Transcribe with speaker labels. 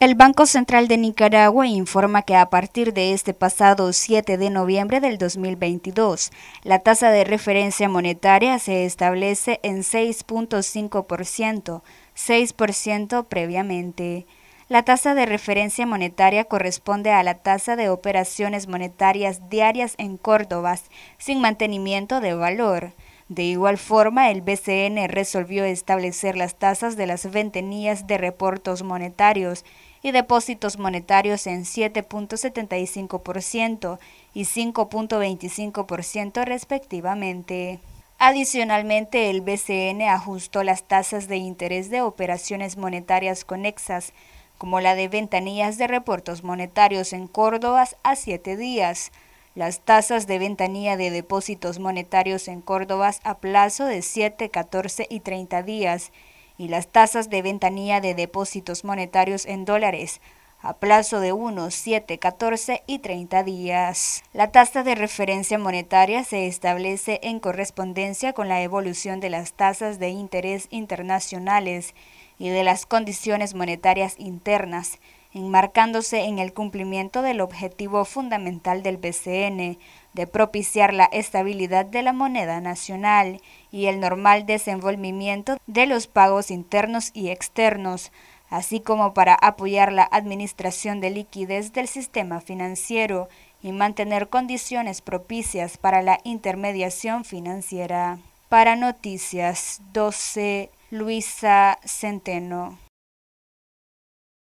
Speaker 1: El Banco Central de Nicaragua informa que a partir de este pasado 7 de noviembre del 2022, la tasa de referencia monetaria se establece en 6.5%, 6% previamente. La tasa de referencia monetaria corresponde a la tasa de operaciones monetarias diarias en Córdobas, sin mantenimiento de valor. De igual forma, el BCN resolvió establecer las tasas de las ventanillas de reportos monetarios y depósitos monetarios en 7.75% y 5.25% respectivamente. Adicionalmente, el BCN ajustó las tasas de interés de operaciones monetarias conexas, como la de ventanillas de reportos monetarios en Córdoba a 7 días, las tasas de ventanilla de depósitos monetarios en Córdoba a plazo de 7, 14 y 30 días y las tasas de ventanilla de depósitos monetarios en dólares a plazo de 1, 7, 14 y 30 días. La tasa de referencia monetaria se establece en correspondencia con la evolución de las tasas de interés internacionales y de las condiciones monetarias internas enmarcándose en el cumplimiento del objetivo fundamental del BCN de propiciar la estabilidad de la moneda nacional y el normal desenvolvimiento de los pagos internos y externos, así como para apoyar la administración de liquidez del sistema financiero y mantener condiciones propicias para la intermediación financiera. Para Noticias 12, Luisa Centeno.